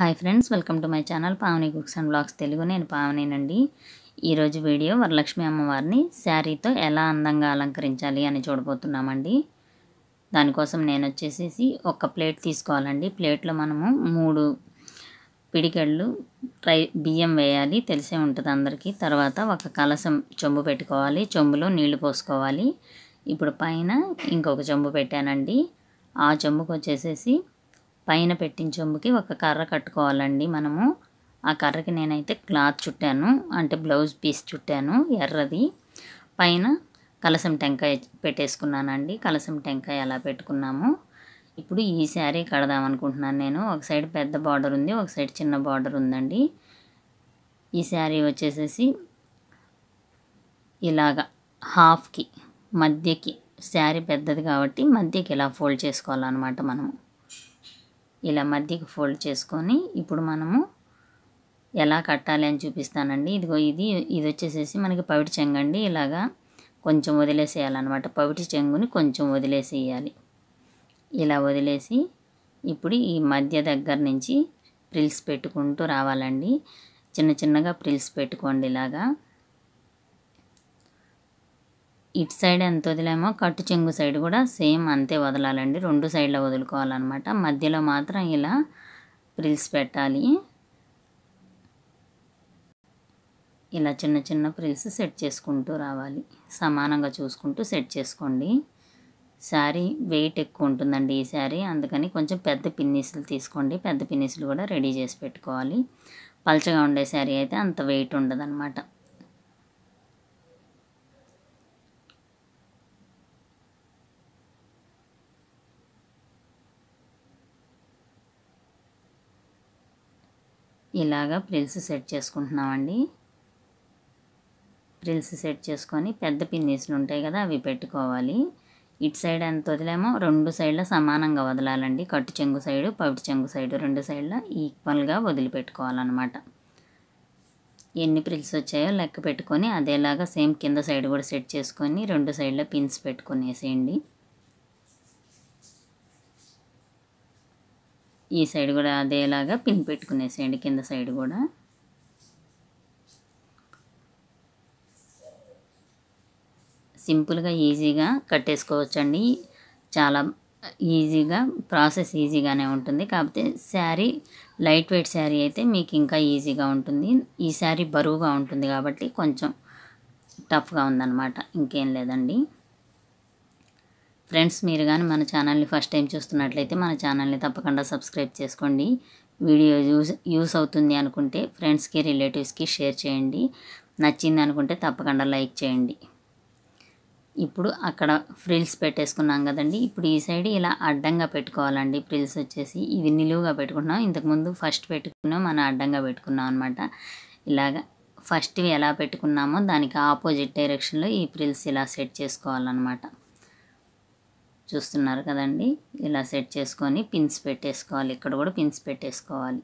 hi friends welcome to my channel Pavani cooks and vlogs Telugu నేను పావనేనండి ఈరోజు వీడియో వరలక్ష్మి అమ్మవారిని శారీతో ఎలా అందంగా అలంకరించాలి అని చూడబోతున్నామండి దానికోసం నేను వచ్చేసేసి ఒక ప్లేట్ తీసుకోవాలండి ప్లేట్లో మనము మూడు పిడికెళ్ళు ట్రై బియ్యం వేయాలి తెలిసే ఉంటుంది అందరికీ తర్వాత ఒక కలసం చెంబు పెట్టుకోవాలి చెంబులో నీళ్లు పోసుకోవాలి ఇప్పుడు పైన ఇంకొక చెంబు పెట్టానండి ఆ చెంబుకు వచ్చేసేసి పైన పెట్టించొంబుకి ఒక కర్ర కట్టుకోవాలండి మనము ఆ కర్రకి నేనైతే క్లాత్ చుట్టాను అంటే బ్లౌజ్ పీస్ చుట్టాను ఎర్రది పైన కలసం టెంకాయ పెట్టేసుకున్నానండి కలసం టెంకాయ అలా పెట్టుకున్నాము ఇప్పుడు ఈ శారీ కడదాం అనుకుంటున్నాను నేను ఒక సైడ్ పెద్ద బార్డర్ ఉంది ఒక సైడ్ చిన్న బార్డర్ ఉందండి ఈ శారీ వచ్చేసేసి ఇలాగా హాఫ్కి మధ్యకి శారీ పెద్దది కాబట్టి మధ్యకి ఇలా ఫోల్డ్ చేసుకోవాలన్నమాట మనము ఇలా మధ్యకి ఫోల్డ్ చేసుకొని ఇప్పుడు మనము ఎలా కట్టాలి అని చూపిస్తానండి ఇదిగో ఇది ఇది వచ్చేసేసి మనకి పవిటి చెంగండి ఇలాగా కొంచెం వదిలేసేయాలన్నమాట పవిటి చెంగుని కొంచెం వదిలేసేయాలి ఇలా వదిలేసి ఇప్పుడు ఈ మధ్య దగ్గర నుంచి ప్రిల్స్ పెట్టుకుంటూ రావాలండి చిన్న చిన్నగా ప్రిల్స్ పెట్టుకోండి ఇలాగా ఇటు సైడ్ ఎంత వదిలేమో కట్టు చెంగు సైడ్ కూడా సేమ్ అంతే వదలాలండి రెండు సైడ్లో వదులుకోవాలన్నమాట మధ్యలో మాత్రం ఇలా ప్రిల్స్ పెట్టాలి ఇలా చిన్న చిన్న ప్రిల్స్ సెట్ చేసుకుంటూ రావాలి సమానంగా చూసుకుంటూ సెట్ చేసుకోండి శారీ వెయిట్ ఎక్కువ ఉంటుందండి ఈ శారీ అందుకని కొంచెం పెద్ద పిన్నీసులు తీసుకోండి పెద్ద పిన్నీసులు కూడా రెడీ చేసి పెట్టుకోవాలి పలచగా ఉండే శారీ అయితే అంత వెయిట్ ఉండదన్నమాట ఇలాగ ప్రిల్స్ సెట్ చేసుకుంటున్నామండి ప్రిల్స్ సెట్ చేసుకొని పెద్ద పిన్నీసులు ఉంటాయి కదా అవి పెట్టుకోవాలి ఇటు సైడ్ ఎంత వదిలేమో రెండు సైడ్ల సమానంగా వదలాలండి కట్టు చెంగు సైడు పవిటి చెంగు సైడు రెండు సైడ్ల ఈక్వల్గా వదిలిపెట్టుకోవాలన్నమాట ఎన్ని ప్రిల్స్ వచ్చాయో లెక్క పెట్టుకొని అదేలాగా సేమ్ కింద సైడ్ కూడా సెట్ చేసుకొని రెండు సైడ్ల పిన్స్ పెట్టుకొని వేసేయండి ఈ సైడ్ కూడా అదేలాగా పిన్ పెట్టుకునేసేయండి కింద సైడ్ కూడా సింపుల్గా ఈజీగా కట్టేసుకోవచ్చండి చాలా ఈజీగా ప్రాసెస్ ఈజీగానే ఉంటుంది కాకపోతే శారీ లైట్ వెయిట్ శారీ అయితే మీకు ఇంకా ఈజీగా ఉంటుంది ఈ శారీ బరువుగా ఉంటుంది కాబట్టి కొంచెం టఫ్గా ఉందన్నమాట ఇంకేం లేదండి ఫ్రెండ్స్ మీరు కానీ మన ఛానల్ని ఫస్ట్ టైం చూస్తున్నట్లయితే మన ఛానల్ని తప్పకుండా సబ్స్క్రైబ్ చేసుకోండి వీడియో యూస్ యూస్ అవుతుంది అనుకుంటే ఫ్రెండ్స్కి రిలేటివ్స్కి షేర్ చేయండి నచ్చింది అనుకుంటే తప్పకుండా లైక్ చేయండి ఇప్పుడు అక్కడ ఫ్రిల్స్ పెట్టేసుకున్నాం కదండి ఇప్పుడు ఈ సైడ్ ఇలా అడ్డంగా పెట్టుకోవాలండి ఫ్రిల్స్ వచ్చేసి ఇవి నిలువుగా పెట్టుకున్నాం ఇంతకుముందు ఫస్ట్ పెట్టుకున్నాం మనం అడ్డంగా పెట్టుకున్నాం అనమాట ఇలాగ ఫస్ట్వి ఎలా పెట్టుకున్నామో దానికి ఆపోజిట్ డైరెక్షన్లో ఈ ఫ్రిల్స్ ఇలా సెట్ చేసుకోవాలన్నమాట చూస్తున్నారు కదండి ఇలా సెట్ చేసుకొని పిన్స్ పెట్టేసుకోవాలి ఇక్కడ కూడా పిన్స్ పెట్టేసుకోవాలి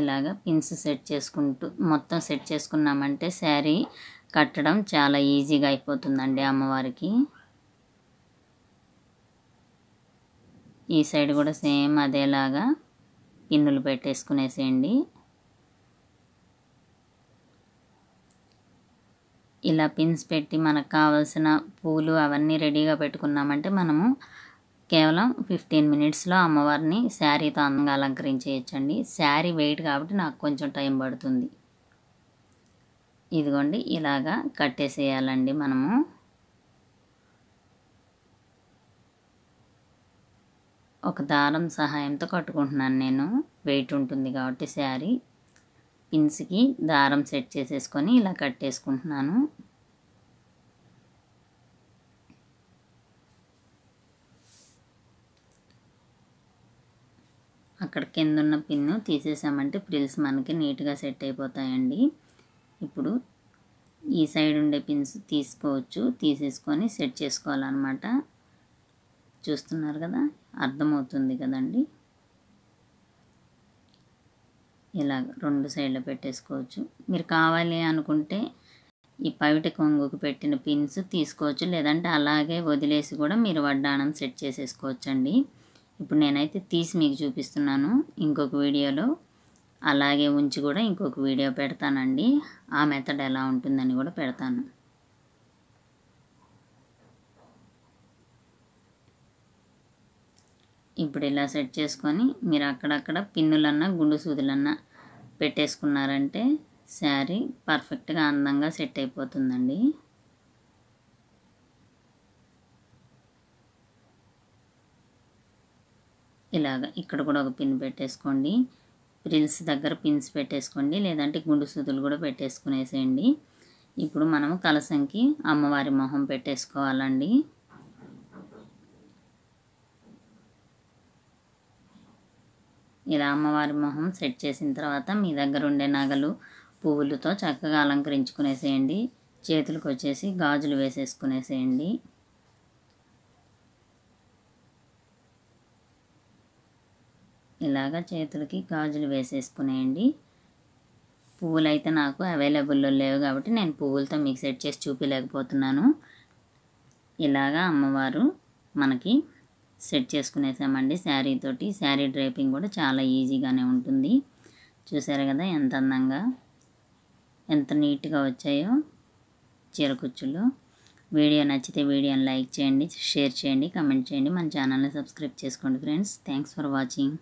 ఇలాగ పిన్స్ సెట్ చేసుకుంటూ మొత్తం సెట్ చేసుకున్నామంటే శారీ కట్టడం చాలా ఈజీగా అయిపోతుందండి అమ్మవారికి ఈ సైడ్ కూడా సేమ్ అదేలాగా పిన్నులు పెట్టేసుకునేసేయండి ఇలా పిన్స్ పెట్టి మనకు కావాల్సిన పూలు అవన్నీ రెడీగా పెట్టుకున్నామంటే మనము కేవలం ఫిఫ్టీన్ మినిట్స్లో అమ్మవారిని శారీతో అందంగా అలంకరించేయచ్చండి శారీ వెయిట్ కాబట్టి నాకు కొంచెం టైం పడుతుంది ఇదిగోండి ఇలాగా కట్టేసేయాలండి మనము ఒక దారం సహాయంతో కట్టుకుంటున్నాను నేను వెయిట్ ఉంటుంది కాబట్టి శారీ పిన్స్కి దారం సెట్ చేసేసుకొని ఇలా కట్టేసుకుంటున్నాను అక్కడ కింద ఉన్న పిన్ను తీసేసామంటే ప్రిల్స్ మనకి నీట్గా సెట్ అయిపోతాయండి ఇప్పుడు ఈ సైడ్ ఉండే పిన్స్ తీసుకోవచ్చు తీసేసుకొని సెట్ చేసుకోవాలన్నమాట చూస్తున్నారు కదా అర్థమవుతుంది కదండి ఇలా రెండు సైడ్లు పెట్టేసుకోవచ్చు మీరు కావాలి అనుకుంటే ఈ పవిటి కొంగుకు పెట్టిన పిన్స్ తీసుకోవచ్చు లేదంటే అలాగే వదిలేసి కూడా మీరు వడ్డానం సెట్ చేసేసుకోవచ్చండి ఇప్పుడు నేనైతే తీసి మీకు చూపిస్తున్నాను ఇంకొక వీడియోలో అలాగే ఉంచి కూడా ఇంకొక వీడియో పెడతానండి ఆ మెథడ్ ఎలా ఉంటుందని కూడా పెడతాను ఇప్పుడు ఇలా సెట్ చేసుకొని మీరు అక్కడక్కడ పిన్నులన్నా గుండు సూదులన్నా పెట్టేసుకున్నారంటే శారీ పర్ఫెక్ట్గా అందంగా సెట్ అయిపోతుందండి ఇలాగ ఇక్కడ కూడా ఒక పిన్ పెట్టేసుకోండి ప్రిల్స్ దగ్గర పిన్స్ పెట్టేసుకోండి లేదంటే గుండు సూదులు కూడా పెట్టేసుకునేసేయండి ఇప్పుడు మనము కలసంకి అమ్మవారి మొహం పెట్టేసుకోవాలండి ఇలా అమ్మవారి మొహం సెట్ చేసిన తర్వాత మీ దగ్గర ఉండే నగలు పువ్వులతో చక్కగా అలంకరించుకునేసేయండి చేతులకు వచ్చేసి గాజులు వేసేసుకునేసేయండి ఇలాగా చేతులకి గాజులు వేసేసుకునేయండి పువ్వులు అయితే నాకు అవైలబుల్లో లేవు కాబట్టి నేను పువ్వులతో మీకు సెట్ చేసి చూపించలేకపోతున్నాను ఇలాగా అమ్మవారు మనకి సెట్ చేసుకునేసామండి శారీ తోటి శారీ డ్రైపింగ్ కూడా చాలా ఈజీగానే ఉంటుంది చూసారు కదా ఎంత అందంగా ఎంత నీట్గా వచ్చాయో చీరకుచ్చులు వీడియో నచ్చితే వీడియోని లైక్ చేయండి షేర్ చేయండి కమెంట్ చేయండి మన ఛానల్ని సబ్స్క్రైబ్ చేసుకోండి ఫ్రెండ్స్ థ్యాంక్స్ ఫర్ వాచింగ్